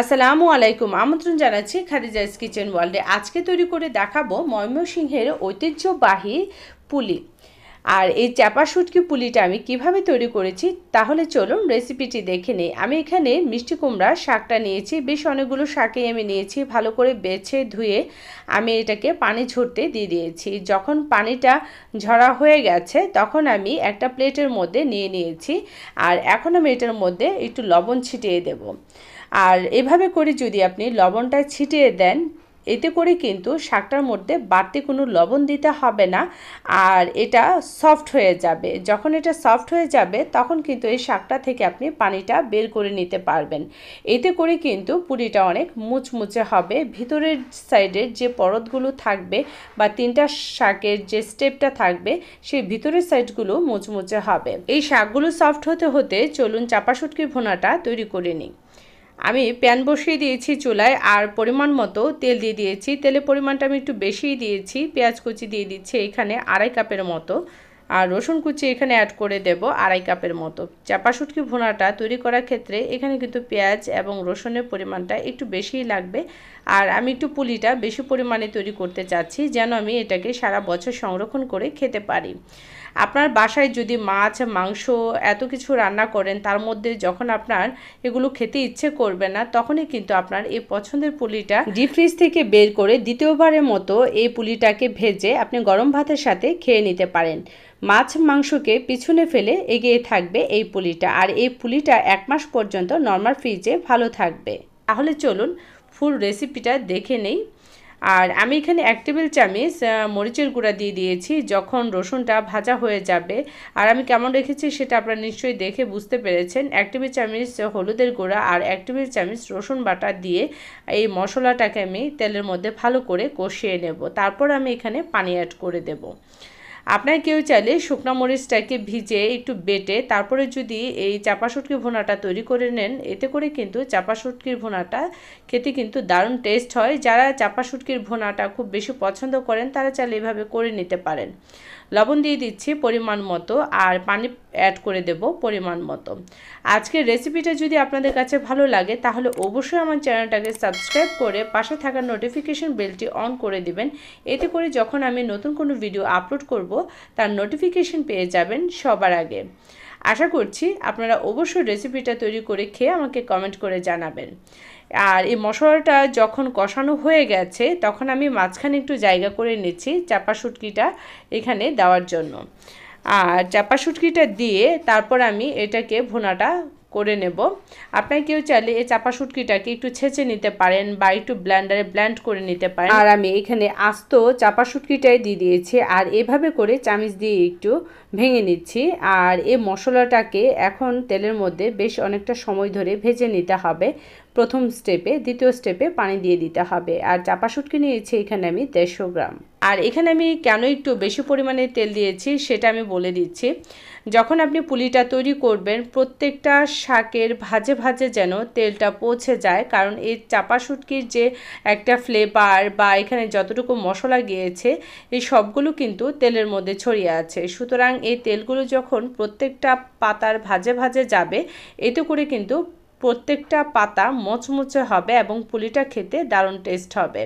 আসসালামু আলাইকুম আমন্ত্রণ জানাচ্ছি খাদিজাস কিচেন ওয়ার্ল্ডে আজকে তৈরি করে দেখাবো ময়মনসিংহের ঐতিহ্যবাহী পুলি আর এই চাপা সুটকি পুলিটা আমি কিভাবে তৈরি করেছি তাহলে চলুন রেসিপিটি দেখে নিই আমি এখানে মিষ্টি কুমড়া শাকটা নিয়েছি বেশ অনেকগুলো শাকেই আমি নিয়েছি ভালো করে বেছে ধুয়ে আমি এটাকে পানি ছড়তে দিয়ে দিয়েছি যখন পানিটা ঝরা হয়ে গেছে তখন আমি একটা প্লেটের মধ্যে নিয়ে নিয়েছি আর এখন আমি এটার মধ্যে একটু লবণ ছিটিয়ে দেবো আর এভাবে করে যদি আপনি লবণটা ছিটিয়ে দেন এতে করে কিন্তু শাকটার মধ্যে বাড়তি কোনো লবণ দিতে হবে না আর এটা সফট হয়ে যাবে যখন এটা সফট হয়ে যাবে তখন কিন্তু এই শাকটা থেকে আপনি পানিটা বের করে নিতে পারবেন এতে করে কিন্তু পুরিটা অনেক মুচমুচে হবে ভিতরের সাইডের যে পরতগুলো থাকবে বা তিনটা শাকের যে স্টেপটা থাকবে সেই ভিতরের সাইডগুলো মুচমুচে হবে এই শাকগুলো সফট হতে হতে চলুন চাপাশুটকির ভোনাটা তৈরি করে নিই আমি প্যান বসিয়ে দিয়েছি চুলায় আর পরিমাণ মতো তেল দিয়ে দিয়েছি তেলের পরিমাণটা আমি একটু বেশিই দিয়েছি পেঁয়াজ কুচি দিয়ে দিচ্ছি এখানে আড়াই কাপের মতো আর রসুন কুচি এখানে অ্যাড করে দেব আড়াই কাপের মতো চাপা শুটকি ভুনাটা তৈরি করার ক্ষেত্রে এখানে কিন্তু পেঁয়াজ এবং রসুনের পরিমাণটা একটু বেশিই লাগবে আর আমি একটু পুলিটা বেশি পরিমাণে তৈরি করতে চাচ্ছি যেন আমি এটাকে সারা বছর সংরক্ষণ করে খেতে পারি আপনার বাসায় যদি মাছ মাংস এত কিছু রান্না করেন তার মধ্যে যখন আপনার এগুলো খেতে ইচ্ছে করবে না তখনই কিন্তু আপনার এই পছন্দের পুলিটা ডিপ ফ্রিজ থেকে বের করে দ্বিতীয়বারের মতো এই পুলিটাকে ভেজে আপনি গরম ভাতের সাথে খেয়ে নিতে পারেন মাছ মাংসকে পিছনে ফেলে এগিয়ে থাকবে এই পুলিটা আর এই পুলিটা এক মাস পর্যন্ত নর্মাল ফ্রিজে ভালো থাকবে তাহলে চলুন ফুল রেসিপিটা দেখে নেই আর আমি এখানে এক টেবিল চামিচ মরিচের গুঁড়া দিয়ে দিয়েছি যখন রসুনটা ভাজা হয়ে যাবে আর আমি কেমন রেখেছি সেটা আপনারা নিশ্চয়ই দেখে বুঝতে পেরেছেন এক টেবিল চামিচ হলুদের গুঁড়া আর এক টেবিল চামিচ রসুন বাটা দিয়ে এই মশলাটাকে আমি তেলের মধ্যে ভালো করে কষিয়ে নেব তারপর আমি এখানে পানি অ্যাড করে দেবো আপনার কেউ চাইলে শুকনো মরিচটাকে ভিজে একটু বেটে তারপরে যদি এই চাপা শুটকি ভোনাটা তৈরি করে নেন এতে করে কিন্তু চাপা শুটকির ভোনাটা খেতে কিন্তু দারুণ টেস্ট হয় যারা চাপা শুটকির ভোনাটা খুব বেশি পছন্দ করেন তারা চাইলে এভাবে করে নিতে পারেন লবণ দিয়ে দিচ্ছি পরিমাণ মতো আর পানি অ্যাড করে দেব পরিমাণ মতো আজকের রেসিপিটা যদি আপনাদের কাছে ভালো লাগে তাহলে অবশ্যই আমার চ্যানেলটাকে সাবস্ক্রাইব করে পাশে থাকা নোটিফিকেশন বেলটি অন করে দিবেন এতে করে যখন আমি নতুন কোনো ভিডিও আপলোড করব তার নোটিফিকেশন পেয়ে যাবেন সবার আগে আশা করছি আপনারা অবশ্যই রেসিপিটা তৈরি করে খেয়ে আমাকে কমেন্ট করে জানাবেন আর এই মশলাটা যখন কষানো হয়ে গেছে তখন আমি মাঝখানে একটু জায়গা করে নিচ্ছি চাপা সুটকিটা এখানে দেওয়ার জন্য আর চাপা সুটকিটা দিয়ে তারপর আমি এটাকে ভোনাটা করে নেব আপনার কেউ চাইলে এই চাপা সুটকিটাকে একটু ছেঁচে নিতে পারেন বা একটু ব্ল্যান্ডারে ব্ল্যান্ড করে নিতে পারেন আর আমি এখানে আস্ত চাপা সুটকিটাই দিয়ে দিয়েছি আর এভাবে করে চামিচ দিয়ে একটু ভেঙে নিচ্ছি আর এই মশলাটাকে এখন তেলের মধ্যে বেশ অনেকটা সময় ধরে ভেজে নিতে হবে প্রথম স্টেপে দ্বিতীয় স্টেপে পানি দিয়ে দিতে হবে আর চাপা শুটকি নিয়েছি এখানে আমি দেড়শো গ্রাম আর এখানে আমি কেন একটু বেশি পরিমাণে তেল দিয়েছি সেটা আমি বলে দিচ্ছি যখন আপনি পুলিটা তৈরি করবেন প্রত্যেকটা শাকের ভাজে ভাজে যেন তেলটা পৌঁছে যায় কারণ এই চাপা শুটকির যে একটা ফ্লেভার বা এখানে যতটুকু মশলা গিয়েছে এই সবগুলো কিন্তু তেলের মধ্যে ছড়িয়ে আছে সুতরাং এই তেলগুলো যখন প্রত্যেকটা পাতার ভাজে ভাজে যাবে এতে করে কিন্তু প্রত্যেকটা পাতা মচমচে হবে এবং পুলিটা খেতে দারুণ টেস্ট হবে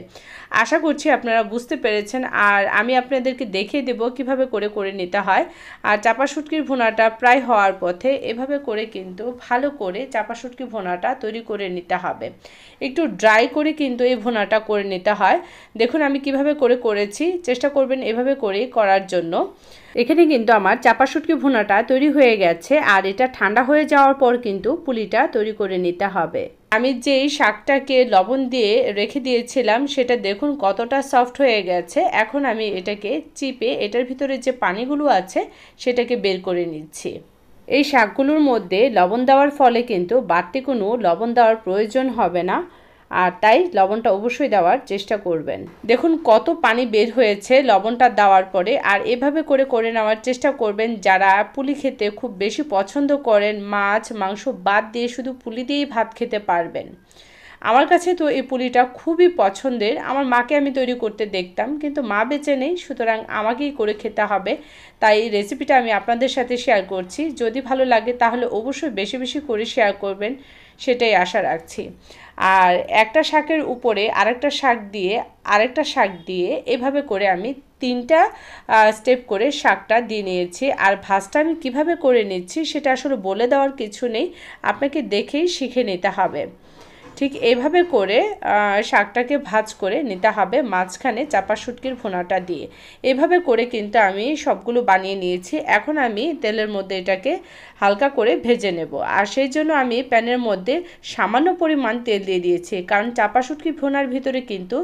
আশা করছি আপনারা বুঝতে পেরেছেন আর আমি আপনাদেরকে দেখিয়ে দেব কিভাবে করে করে নিতে হয় আর চাপা শুটকির ভোনাটা প্রায় হওয়ার পথে এভাবে করে কিন্তু ভালো করে চাপা শুটকি ভোনাটা তৈরি করে নিতে হবে একটু ড্রাই করে কিন্তু এই ভোনাটা করে নিতে হয় দেখুন আমি কিভাবে করে করেছি চেষ্টা করবেন এভাবে করেই করার জন্য এখানে কিন্তু আমার চাপা সুটকি ভুনাটা তৈরি হয়ে গেছে আর এটা ঠান্ডা হয়ে যাওয়ার পর কিন্তু পুলিটা তৈরি করে নিতে হবে আমি যেই শাকটাকে লবণ দিয়ে রেখে দিয়েছিলাম সেটা দেখুন কতটা সফট হয়ে গেছে এখন আমি এটাকে চিপে এটার ভিতরে যে পানিগুলো আছে সেটাকে বের করে নিচ্ছি এই শাকগুলোর মধ্যে লবণ দেওয়ার ফলে কিন্তু বাড়তি কোনো লবণ দেওয়ার প্রয়োজন হবে না আর তাই লবণটা অবশ্যই দেওয়ার চেষ্টা করবেন দেখুন কত পানি বের হয়েছে লবণটা দেওয়ার পরে আর এভাবে করে করে নেওয়ার চেষ্টা করবেন যারা পুলি খেতে খুব বেশি পছন্দ করেন মাছ মাংস বাদ দিয়ে শুধু পুলি দিয়েই ভাত খেতে পারবেন আমার কাছে তো এই পুলিটা খুবই পছন্দের আমার মাকে আমি তৈরি করতে দেখতাম কিন্তু মা বেঁচে নেই সুতরাং আমাকেই করে খেতে হবে তাই এই রেসিপিটা আমি আপনাদের সাথে শেয়ার করছি যদি ভালো লাগে তাহলে অবশ্যই বেশি বেশি করে শেয়ার করবেন সেটাই আশা রাখছি আর একটা শাকের উপরে আরেকটা শাক দিয়ে আরেকটা শাক দিয়ে এভাবে করে আমি তিনটা স্টেপ করে শাকটা দিয়ে নিয়েছি আর ভাজটা আমি কীভাবে করে নিচ্ছি সেটা আসলে বলে দেওয়ার কিছু নেই আপনাকে দেখেই শিখে নিতে হবে ঠিক এভাবে করে শাকটাকে ভাজ করে নিতে হবে মাঝখানে চাপা শুটকির ভোনাটা দিয়ে এভাবে করে কিন্তু আমি সবগুলো বানিয়ে নিয়েছি এখন আমি তেলের মধ্যে এটাকে হালকা করে ভেজে নেব আর সেই জন্য আমি প্যানের মধ্যে সামান্য পরিমাণ তেল দিয়ে দিয়েছি কারণ চাপা শুটকি ভোনার ভিতরে কিন্তু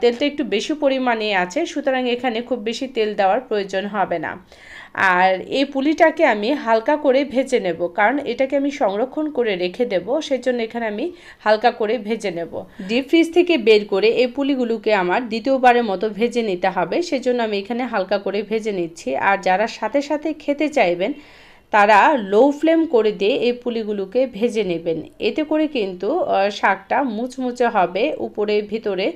তেলটা একটু বেশি পরিমাণে আছে সুতরাং এখানে খুব বেশি তেল দেওয়ার প্রয়োজন হবে না আর এই পুলিটাকে আমি হালকা করে ভেজে নেব কারণ এটাকে আমি সংরক্ষণ করে রেখে দেব জন্য এখানে আমি হালকা করে ভেজে নেব ডিপ ফ্রিজ থেকে বের করে এই পুলিগুলোকে আমার দ্বিতীয়বারের মতো ভেজে নিতে হবে সেজন্য আমি এখানে হালকা করে ভেজে নিচ্ছি আর যারা সাথে সাথে খেতে চাইবেন তারা লো ফ্লেম করে দিয়ে এই পুলিগুলোকে ভেজে নেবেন এতে করে কিন্তু শাকটা মুচমুচে হবে উপরে ভিতরে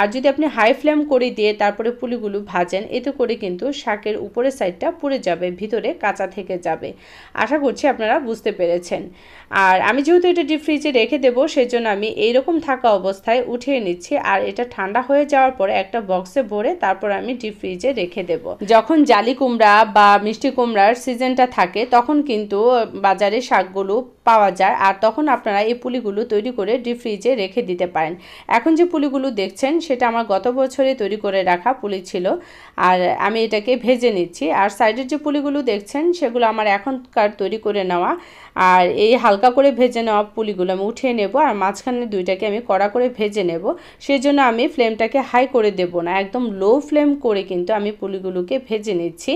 আর যদি আপনি হাই ফ্লেম করে দিয়ে তারপরে পুলিগুলো ভাজেন এতে করে কিন্তু শাকের উপরের সাইডটা পুড়ে যাবে ভিতরে কাঁচা থেকে যাবে আশা করছি আপনারা বুঝতে পেরেছেন আর আমি যেহেতু এটা ডিপ ফ্রিজে রেখে দেবো সেজন্য আমি এইরকম থাকা অবস্থায় উঠিয়ে নিচ্ছি আর এটা ঠান্ডা হয়ে যাওয়ার পরে একটা বক্সে ভরে তারপর আমি ডিপ ফ্রিজে রেখে দেব যখন জালি কুমড়া বা মিষ্টি কুমড়ার সিজনটা থাকে তখন কিন্তু বাজারে শাকগুলো পাওয়া যায় আর তখন আপনারা এই পুলিগুলো তৈরি করে ডিপ ফ্রিজে রেখে দিতে পারেন এখন যে পুলিগুলো দেখছেন সেটা আমার গত বছরে তৈরি করে রাখা পুলি ছিল আর আমি এটাকে ভেজে নিচ্ছি আর সাইডের যে পুলিগুলো দেখছেন সেগুলো আমার এখনকার তৈরি করে নেওয়া আর এই হালকা করে ভেজে নেওয়া পুলিগুলো আমি উঠিয়ে নেব আর মাঝখানে দুইটাকে আমি কড়া করে ভেজে নেব সেই জন্য আমি ফ্লেমটাকে হাই করে দেব না একদম লো ফ্লেম করে কিন্তু আমি পুলিগুলোকে ভেজে নিচ্ছি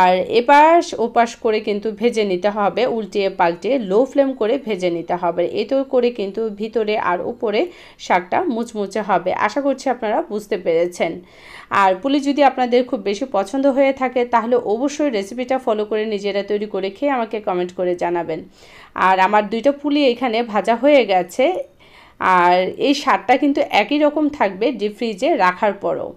আর এপাশ ওপাশ করে কিন্তু ভেজে নিতে হবে উল্টিয়ে পাল্টিয়ে লো ফ্লেম করে ভেজে নিতে হবে এতে করে কিন্তু ভিতরে আর উপরে শাকটা মুচমুচে হবে আশা করছি আপনারা বুঝতে পেরেছেন আর পুলি যদি আপনাদের খুব বেশি পছন্দ হয়ে থাকে তাহলে অবশ্যই রেসিপিটা ফলো করে নিজেরা তৈরি করে খেয়ে আমাকে কমেন্ট করে জানাবেন আর আমার দুইটা পুলি এখানে ভাজা হয়ে গেছে আর এই সারটা কিন্তু একই রকম থাকবে ডিপ ফ্রিজে রাখার পরও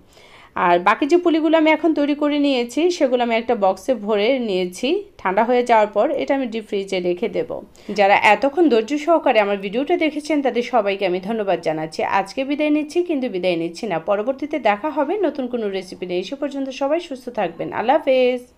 আর বাকি যে পুলিগুলো আমি এখন তৈরি করে নিয়েছি সেগুলো আমি একটা বক্সে ভরে নিয়েছি ঠান্ডা হয়ে যাওয়ার পর এটা আমি ডিপ ফ্রিজে রেখে দেব যারা এতক্ষণ ধৈর্য সহকারে আমার ভিডিওটা দেখেছেন তাদের সবাইকে আমি ধন্যবাদ জানাচ্ছি আজকে বিদায় নিচ্ছি কিন্তু বিদায় নিচ্ছি না পরবর্তীতে দেখা হবে নতুন কোনো রেসিপি নিয়ে এসে পর্যন্ত সবাই সুস্থ থাকবেন আল্লাহ হাফেজ